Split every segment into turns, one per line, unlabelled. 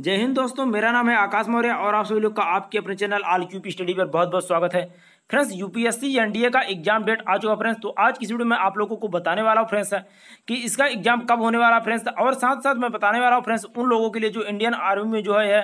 जय हिंद दोस्तों मेरा नाम है आकाश मौर्य और आप सभी लोग का आपके अपने चैनल आल क्यूपी स्टडी पर बहुत बहुत स्वागत है फ्रेंड्स यूपीएससी एनडीए का एग्जाम डेट आ चुका फ्रेंड्स तो आज की वीडियो में आप लोगों को बताने वाला हूँ फ्रेंड्स कि इसका एग्जाम कब होने वाला फ्रेंड्स और साथ साथ मैं बताने वाला हूँ फ्रेंड्स उन लोगों के लिए जो इंडियन आर्मी में जो है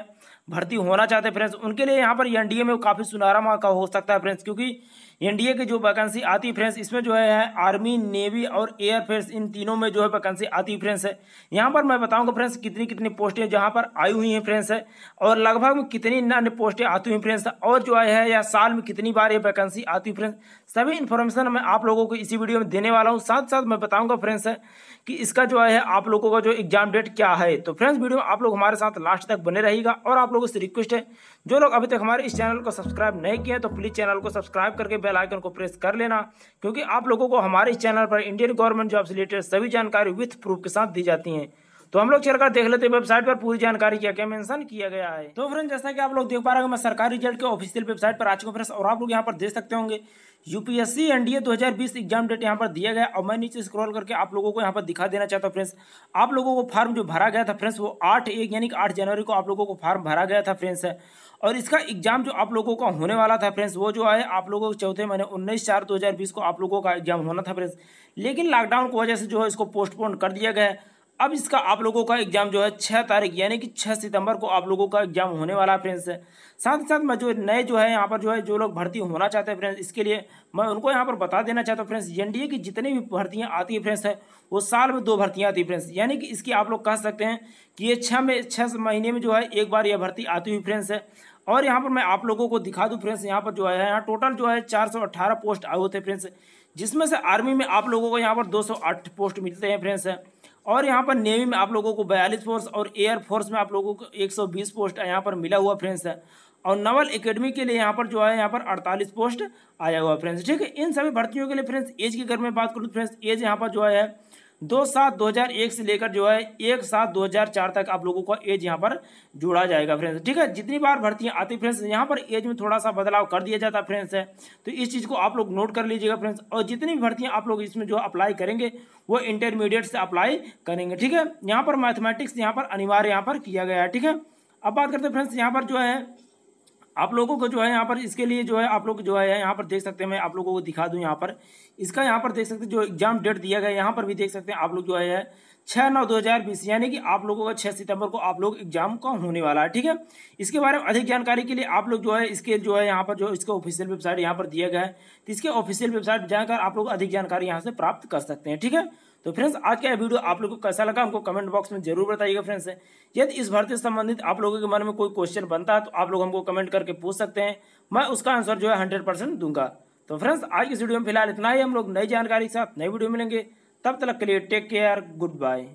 भर्ती होना चाहते हैं फ्रेंड्स उनके लिए यहाँ पर एनडीए में काफ़ी सुनहरा मौका हो सकता है फ्रेंड्स क्योंकि एनडीए की जो वैकेंसी आती है फ्रेंड्स इसमें जो है आर्मी नेवी और एयर इन तीनों में जो है वैकेंसी आती है फ्रेंड्स है यहाँ पर मैं बताऊँगा फ्रेंड्स कितनी कितनी पोस्टें जहाँ पर आई हुई हैं फ्रेंड्स है और लगभग कितनी अन्य पोस्टें आती हुई फ्रेंड्स और जो है या साल में कितनी बार ये वैकेंसी आती हुई फ्रेंड्स सभी इन्फॉर्मेशन मैं आप लोगों को इसी वीडियो में देने वाला हूँ साथ साथ मैं बताऊँगा फ्रेंड्स है कि इसका जो है आप लोगों का जो एग्जाम डेट क्या है तो फ्रेंड्स वीडियो आप लोग हमारे साथ लास्ट तक बने रहेगा और आप लोग लोगों से रिक्वेस्ट है जो लोग अभी तक हमारे इस चैनल को सब्सक्राइब नहीं किए हैं तो प्लीज़ चैनल को सब्सक्राइब करके बेल आइकन को प्रेस कर लेना क्योंकि आप लोगों को हमारे इस चैनल पर इंडियन गवर्नमेंट जॉब से रिलेटेड सभी जानकारी विथ प्रूफ के साथ दी जाती हैं तो हम लोग चलकर देख लेते हैं वेबसाइट पर पूरी जानकारी क्या क्या मेंशन किया गया है तो फ्रेंड जैसा कि आप लोग देख पा रहे हो मैं सरकारी रिजल्ट के ऑफिशियल वेबसाइट पर आ चुका फ्रेंड्स और आप लोग यहाँ पर देख सकते होंगे यूपीएससी एनडीए 2020 एग्जाम डेट यहाँ पर दिया गया और मैं नीचे स्क्रॉल करके आप लोगों को यहाँ पर दिखा देना चाहता हूँ फ्रेंड्स आप लोगों को फॉर्म जो भरा गया था फ्रेंड्स वो आठ एक यानी कि आठ जनवरी को आप लोगों को फॉर्म भरा गया था फ्रेंड्स और इसका एग्जाम जो आप लोगों का होने वाला था फ्रेंड्स वो जो है आप लोगों को चौथे महीने उन्नीस चार दो हज़ार बीस को आप लोगों का एग्जाम होना था फ्रेंड्स लेकिन लॉकडाउन की वजह से जो है इसको पोस्टपोन कर दिया गया है अब इसका आप लोगों का एग्जाम जो है छः तारीख यानी कि छः सितंबर को आप लोगों का एग्जाम होने वाला है फ्रेंड्स साथ ही साथ मैं जो नए जो है यहाँ पर जो है जो लोग भर्ती होना चाहते हैं फ्रेंड्स इसके लिए मैं उनको यहाँ पर बता देना चाहता हूँ फ्रेंड्स एनडीए की जितनी भी भर्तियाँ आती है फ्रेंड्स है वो साल में दो भर्तियाँ आती है फ्रेंड्स यानी कि इसकी आप लोग कह सकते हैं कि ये छः में छः महीने में जो है एक बार यह भर्ती आती हुई फ्रेंड्स है और यहाँ पर मैं आप लोगों को दिखा दूँ फ्रेंड्स यहाँ पर जो है यहाँ टोटल जो है चार सौ अट्ठारह पोस्ट आए होते हैं फ्रेंड्स जिसमें से आर्मी में आप लोगों को यहाँ पर दो सौ आठ पोस्ट मिलते हैं फ्रेंड्स और यहाँ पर नेवी में आप लोगों को बयालीस फोर्स और एयर फोर्स में आप लोगों को 120 पोस्ट यहाँ पर मिला हुआ फ्रेंड्स है और नवल एकेडमी के लिए यहाँ पर जो है यहाँ पर 48 पोस्ट आया हुआ फ्रेंड्स ठीक है इन सभी भर्तियों के लिए फ्रेंड्स एज की अगर मैं बात करूँ फ्रेंड्स तो एज यहाँ पर जो है दो सात दो हज़ार एक से लेकर जो है एक सात दो हज़ार चार तक आप लोगों का एज यहाँ पर जोड़ा जाएगा फ्रेंड्स ठीक है जितनी बार भर्तियां आती फ्रेंड्स यहाँ पर एज में थोड़ा सा बदलाव कर दिया जाता है फ्रेंड्स है तो इस चीज़ को आप लोग नोट कर लीजिएगा फ्रेंड्स और जितनी भी भर्तियाँ आप लोग इसमें जो अप्लाई करेंगे वो इंटरमीडिएट से अप्लाई करेंगे ठीक है यहाँ पर मैथमेटिक्स यहाँ पर अनिवार्य यहाँ पर किया गया है ठीक है अब बात करते हैं फ्रेंड्स यहाँ पर जो है आप लोगों को जो है यहाँ पर इसके लिए जो है आप लोग जो है यहाँ पर देख सकते हैं मैं आप लोगों को दिखा दूँ यहाँ पर इसका यहाँ पर देख सकते हैं जो एग्जाम डेट दिया गया यहाँ पर भी देख सकते हैं आप लोग जो है छः नौ दो हज़ार बीस यानी कि आप लोगों का छः सितंबर को आप लोग एग्जाम का होने वाला है ठीक है इसके बारे में अधिक जानकारी के लिए आप लोग जो है इसके जो है यहाँ पर जो इसका ऑफिशियल वेबसाइट यहाँ पर दिया गया है तो इसके ऑफिशियल वेबसाइट जाकर आप लोग अधिक जानकारी यहाँ से प्राप्त कर सकते हैं ठीक है तो फ्रेंड्स आज का वीडियो आप लोग को कैसा लगा हमको कमेंट बॉक्स में जरूर बताइएगा फ्रेंड्स यदि इस भर्ती से संबंधित आप लोगों के मन में कोई क्वेश्चन बनता है तो आप लोग हमको कमेंट करके पूछ सकते हैं मैं उसका आंसर जो है हंड्रेड दूंगा तो फ्रेंड्स आज इस वीडियो में फिलहाल इतना ही हम लोग नई जानकारी के साथ नई वीडियो मिलेंगे तब तक के लिए टेक केयर गुड बाय